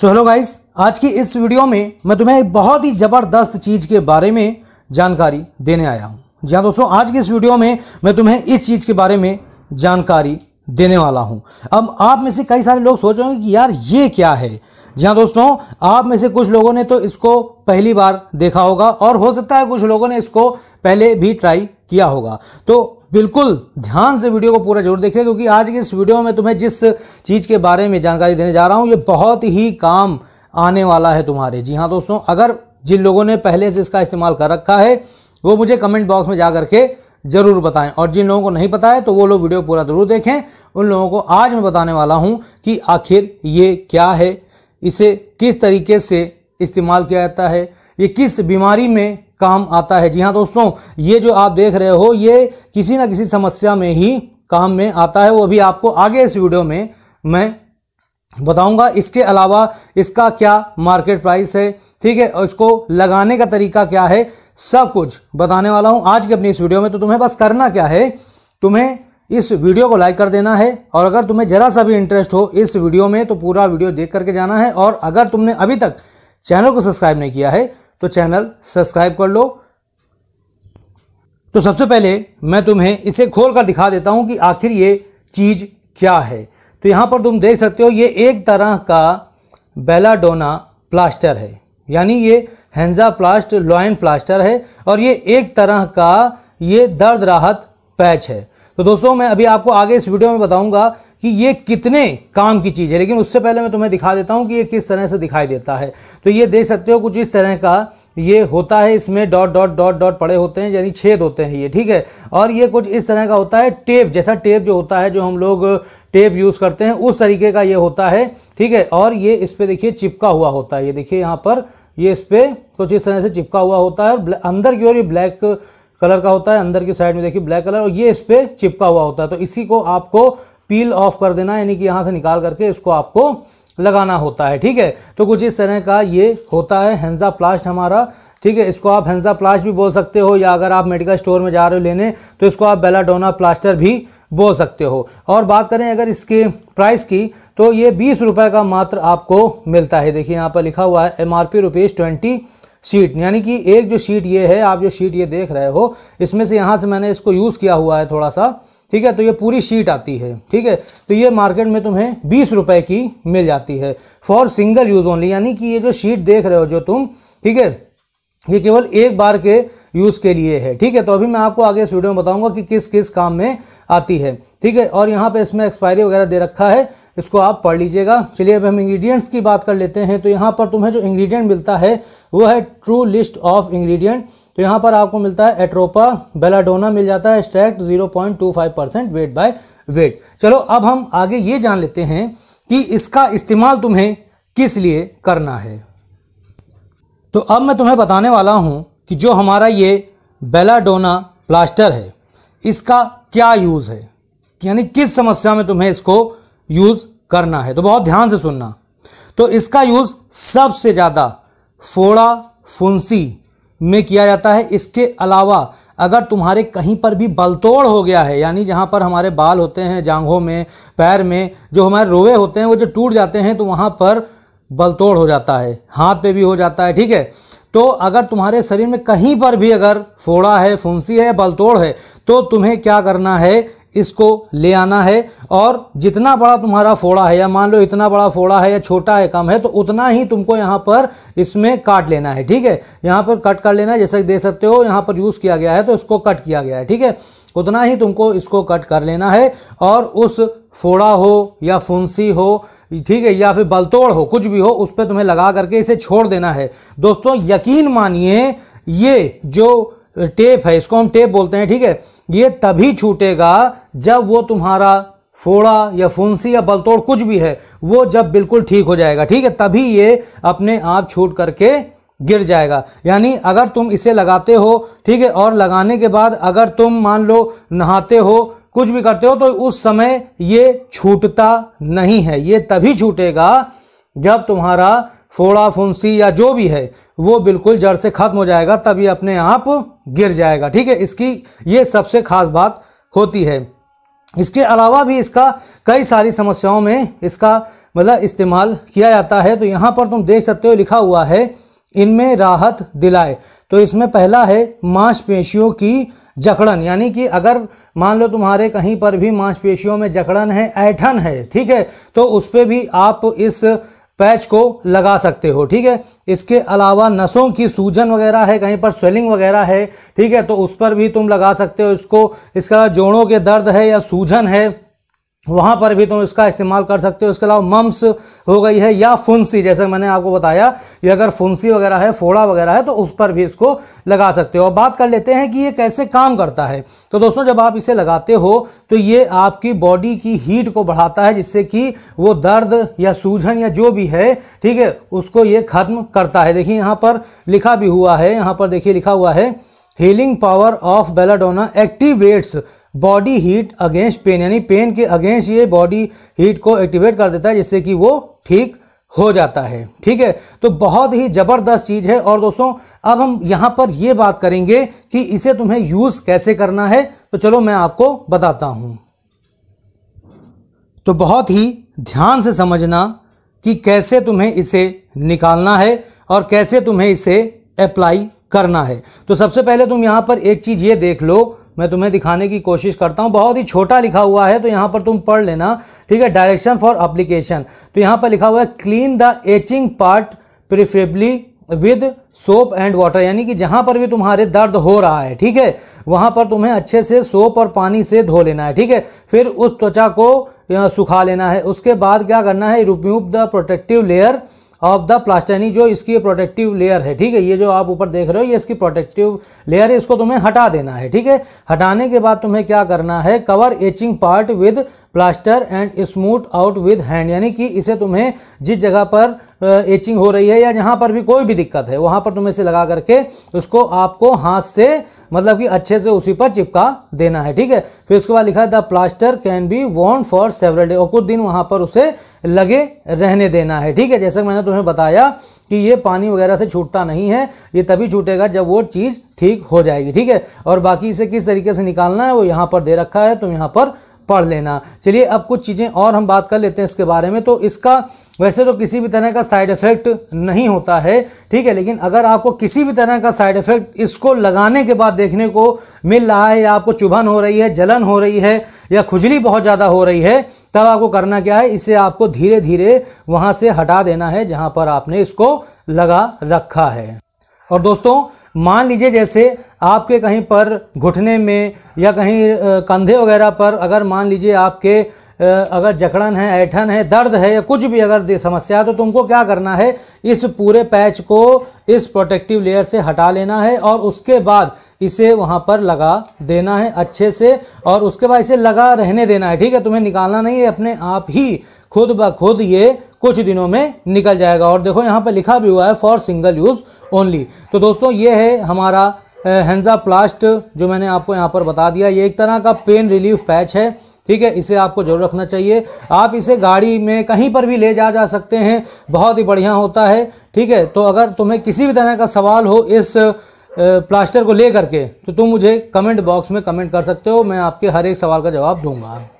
so hello guys आज की इस वीडियो में मैं तुम्हें एक बहुत ही ज़बरदस्त चीज़ के बारे में जानकारी देने आया हूँ जी हाँ दोस्तों आज की इस वीडियो में मैं तुम्हें इस चीज़ के बारे में जानकारी देने वाला हूँ अब आप में से कई सारे लोग सोच रहे होंगे कि यार ये क्या है जी हाँ दोस्तों आप में से कुछ लोगों ने तो इसको पहली बार देखा होगा और हो सकता है कुछ लोगों ने इसको पहले भी ट्राई किया होगा तो बिल्कुल ध्यान से वीडियो को पूरा जरूर देखिए क्योंकि आज की इस वीडियो में तुम्हें जिस चीज़ के बारे में जानकारी देने जा रहा हूँ ये बहुत ही काम आने वाला है तुम्हारे जी हाँ दोस्तों अगर जिन लोगों ने पहले से इसका इस्तेमाल कर रखा है वो मुझे कमेंट बॉक्स में जा करके ज़रूर बताएं और जिन लोगों को नहीं पता है तो वो लोग वीडियो पूरा ज़रूर देखें उन लोगों को आज मैं बताने वाला हूँ कि आखिर ये क्या है इसे किस तरीके से इस्तेमाल किया जाता है ये किस बीमारी में काम आता है जी हाँ दोस्तों ये जो आप देख रहे हो ये किसी ना किसी समस्या में ही काम में आता है वो भी आपको आगे इस वीडियो में मैं बताऊंगा इसके अलावा इसका क्या मार्केट प्राइस है ठीक है और इसको लगाने का तरीका क्या है सब कुछ बताने वाला हूं आज के अपनी इस वीडियो में तो तुम्हें बस करना क्या है तुम्हें इस वीडियो को लाइक कर देना है और अगर तुम्हें ज़रा सा भी इंटरेस्ट हो इस वीडियो में तो पूरा वीडियो देख करके जाना है और अगर तुमने अभी तक चैनल को सब्सक्राइब नहीं किया है तो चैनल सब्सक्राइब कर लो तो सबसे पहले मैं तुम्हें इसे खोल कर दिखा देता हूं कि आखिर ये चीज़ क्या है तो यहां पर तुम देख सकते हो ये एक तरह का बेलाडोना प्लास्टर है यानी ये हैंजा प्लास्ट लॉयन प्लास्टर है और ये एक तरह का ये दर्द राहत पैच है तो दोस्तों मैं अभी आपको आगे इस वीडियो में बताऊंगा कि ये कितने काम की चीज़ है लेकिन उससे पहले मैं तुम्हें दिखा देता हूँ कि ये किस तरह से दिखाई देता है तो ये देख सकते हो कुछ इस तरह का ये होता है इसमें डॉट डॉट डॉट डॉट पड़े होते हैं यानी छेद होते हैं ये ठीक है और ये कुछ इस तरह का होता है टेप जैसा टेप जो होता है जो हम लोग टेप यूज़ करते हैं उस तरीके का ये होता है ठीक है और ये इस पर देखिए चिपका हुआ होता है ये देखिए यहाँ पर ये इस पर कुछ इस तरह से चिपका हुआ होता है अंदर की ओर ये ब्लैक कलर का होता है अंदर की साइड में देखिए ब्लैक कलर और ये इस पर चिपका हुआ होता है तो इसी को आपको पील ऑफ कर देना यानी कि यहाँ से निकाल करके इसको आपको लगाना होता है ठीक है तो कुछ इस तरह का ये होता है हैंजा प्लास्ट हमारा ठीक है इसको आप हैंजा प्लास्ट भी बोल सकते हो या अगर आप मेडिकल स्टोर में जा रहे हो लेने तो इसको आप बेलाडोना प्लास्टर भी बोल सकते हो और बात करें अगर इसके प्राइस की तो ये बीस रुपये का मात्र आपको मिलता है देखिए यहाँ पर लिखा हुआ है M R P rupees twenty sheet यानी कि एक जो शीट ये है आप जो शीट ये देख रहे हो इसमें से यहाँ से मैंने इसको यूज़ किया हुआ है थोड़ा सा ठीक है तो ये पूरी शीट आती है ठीक है तो ये मार्केट में तुम्हें बीस रुपए की मिल जाती है फॉर सिंगल यूज़ ओनली यानी कि ये जो शीट देख रहे हो जो तुम ठीक है ये केवल एक बार के यूज़ के लिए है ठीक है तो अभी मैं आपको आगे इस वीडियो में बताऊंगा कि किस किस काम में आती है ठीक है और यहाँ पे इसमें एक्सपायरी वगैरह दे रखा है इसको आप पढ़ लीजिएगा चलिए अब हम इंग्रेडिएंट्स की बात कर लेते हैं तो यहाँ पर तुम्हें जो इंग्रेडिएंट मिलता है वो है ट्रू लिस्ट ऑफ इंग्रेडिएंट तो यहाँ पर आपको मिलता है एट्रोपा बेलाडोना मिल जाता है extract 0.25 percent weight by weight चलो अब हम आगे ये जान लेते हैं कि इसका इस्तेमाल तुम्हें किस लिए करना है तो अब मैं तुम्हें बताने वाला हूँ कि जो हमारा ये बेलाडोना प्लास्टर है इसका क्या यूज़ है यानी किस समस्या में तुम्हें इसको यूज़ करना है तो बहुत ध्यान से सुनना तो इसका यूज़ सबसे ज़्यादा फोड़ा फुंसी में किया जाता है इसके अलावा अगर तुम्हारे कहीं पर भी बलतोड़ हो गया है यानी जहाँ पर हमारे बाल होते हैं जांघों में पैर में जो हमारे रोवे होते हैं वो जो टूट जाते हैं तो वहाँ पर बलतोड़ हो जाता है हाथ पे भी हो जाता है ठीक है तो अगर तुम्हारे शरीर में कहीं पर भी अगर फोड़ा है फुंसी है बलतोड़ है तो तुम्हें क्या करना है इसको ले आना है और जितना बड़ा तुम्हारा फोड़ा है या मान लो इतना बड़ा फोड़ा है या छोटा है कम है तो उतना ही तुमको यहाँ पर इसमें काट लेना है ठीक है यहाँ पर कट कर लेना है जैसा देख सकते हो यहाँ पर यूज़ किया गया है तो इसको कट किया गया है ठीक है उतना ही तुमको इसको कट कर लेना है और उस फोड़ा हो या फुंसी हो ठीक है या फिर बलतोड़ हो कुछ भी हो उस पर तुम्हें लगा करके इसे छोड़ देना है दोस्तों यकीन मानिए ये जो टेप है इसको हम टेप बोलते हैं ठीक है ये तभी छूटेगा जब वो तुम्हारा फोड़ा या फुंसी या बलतोड़ कुछ भी है वो जब बिल्कुल ठीक हो जाएगा ठीक है तभी ये अपने आप छूट करके गिर जाएगा यानी अगर तुम इसे लगाते हो ठीक है और लगाने के बाद अगर तुम मान लो नहाते हो कुछ भी करते हो तो उस समय ये छूटता नहीं है ये तभी छूटेगा जब तुम्हारा फोड़ा फुंसी या जो भी है वो बिल्कुल जड़ से ख़त्म हो जाएगा तभी अपने आप गिर जाएगा ठीक है इसकी ये सबसे खास बात होती है इसके अलावा भी इसका कई सारी समस्याओं में इसका मतलब इस्तेमाल किया जाता है तो यहाँ पर तुम देख सकते हो लिखा हुआ है इनमें राहत दिलाए तो इसमें पहला है मांसपेशियों की जकड़न यानी कि अगर मान लो तुम्हारे कहीं पर भी मांसपेशियों में जकड़न है ऐठन है ठीक है तो उस पर भी आप इस पैच को लगा सकते हो ठीक है इसके अलावा नसों की सूजन वगैरह है कहीं पर स्वेलिंग वगैरह है ठीक है तो उस पर भी तुम लगा सकते हो इसको इसके अलावा जोड़ों के दर्द है या सूजन है वहाँ पर भी तुम इसका इस्तेमाल कर सकते हो इसके अलावा मम्स हो गई है या फुंसी जैसे मैंने आपको बताया कि अगर फुंसी वगैरह है फोड़ा वगैरह है तो उस पर भी इसको लगा सकते हो और बात कर लेते हैं कि ये कैसे काम करता है तो दोस्तों जब आप इसे लगाते हो तो ये आपकी बॉडी की हीट को बढ़ाता है जिससे कि वो दर्द या सूझन या जो भी है ठीक है उसको ये ख़त्म करता है देखिए यहाँ पर लिखा भी हुआ है यहाँ पर देखिए लिखा हुआ है healing power of belladonna activates body heat against pain यानी पेन के अगेंस्ट ये बॉडी हीट को एक्टिवेट कर देता है जिससे कि वो ठीक हो जाता है ठीक है तो बहुत ही ज़बरदस्त चीज़ है और दोस्तों अब हम यहाँ पर ये बात करेंगे कि इसे तुम्हें यूज़ कैसे करना है तो चलो मैं आपको बताता हूँ तो बहुत ही ध्यान से समझना कि कैसे तुम्हें इसे निकालना है और कैसे तुम्हें इसे अप्लाई करना है तो सबसे पहले तुम यहाँ पर एक चीज़ ये देख लो मैं तुम्हें दिखाने की कोशिश करता हूँ बहुत ही छोटा लिखा हुआ है तो यहाँ पर तुम पढ़ लेना ठीक है डायरेक्शन फॉर अप्लीकेशन तो यहाँ पर लिखा हुआ है clean the aching part preferably with soap and water यानी कि जहाँ पर भी तुम्हारे दर्द हो रहा है ठीक है वहाँ पर तुम्हें अच्छे से सोप और पानी से धो लेना है ठीक है फिर उस त्वचा को सुखा लेना है उसके बाद क्या करना है remove the protective layer of the plaster जो इसकी प्रोटेक्टिव लेयर है ठीक है ये जो आप ऊपर देख रहे हो ये इसकी प्रोटेक्टिव लेयर है इसको तुम्हें हटा देना है ठीक है हटाने के बाद तुम्हें क्या करना है cover aching part with plaster and smooth out with hand यानी कि इसे तुम्हें जिस जगह पर एचिंग हो रही है या जहाँ पर भी कोई भी दिक्कत है वहाँ पर तुम्हें इसे लगा करके उसको आपको हाथ से मतलब कि अच्छे से उसी पर चिपका देना है ठीक है फिर उसके बाद लिखा है द प्लास्टर कैन बी वॉन्ड फॉर सेवरल डे और कुछ दिन वहाँ पर उसे लगे रहने देना है ठीक है जैसा मैंने तुम्हें बताया कि ये पानी वगैरह से छूटता नहीं है ये तभी छूटेगा जब वो चीज़ ठीक हो जाएगी ठीक है और बाकी इसे किस तरीके से निकालना है वो यहाँ पर दे रखा है तुम तो यहाँ पर पढ़ लेना चलिए अब कुछ चीज़ें और हम बात कर लेते हैं इसके बारे में तो इसका वैसे तो किसी भी तरह का साइड इफ़ेक्ट नहीं होता है ठीक है लेकिन अगर आपको किसी भी तरह का साइड इफ़ेक्ट इसको लगाने के बाद देखने को मिल रहा है या आपको चुभन हो रही है जलन हो रही है या खुजली बहुत ज़्यादा हो रही है तब आपको करना क्या है इसे आपको धीरे धीरे वहाँ से हटा देना है जहाँ पर आपने इसको लगा रखा है और दोस्तों मान लीजिए जैसे आपके कहीं पर घुटने में या कहीं कंधे वगैरह पर अगर मान लीजिए आपके अगर जकड़न है ऐठन है दर्द है या कुछ भी अगर समस्या है तो तुमको क्या करना है इस पूरे पैच को इस प्रोटेक्टिव लेयर से हटा लेना है और उसके बाद इसे वहाँ पर लगा देना है अच्छे से और उसके बाद इसे लगा रहने देना है ठीक है तुम्हें निकालना नहीं है अपने आप ही खुद ब खुद ये कुछ दिनों में निकल जाएगा और देखो यहाँ पर लिखा भी हुआ है फॉर सिंगल यूज़ ओनली तो दोस्तों ये है हमारा हैंजा प्लास्ट जो मैंने आपको यहाँ पर बता दिया ये एक तरह का पेन रिलीफ पैच है ठीक है इसे आपको जरूर रखना चाहिए आप इसे गाड़ी में कहीं पर भी ले जा जा सकते हैं बहुत ही बढ़िया होता है ठीक है तो अगर तुम्हें किसी भी तरह का सवाल हो इस प्लास्टर को ले करके तो तुम मुझे कमेंट बॉक्स में कमेंट कर सकते हो मैं आपके हर एक सवाल का जवाब दूंगा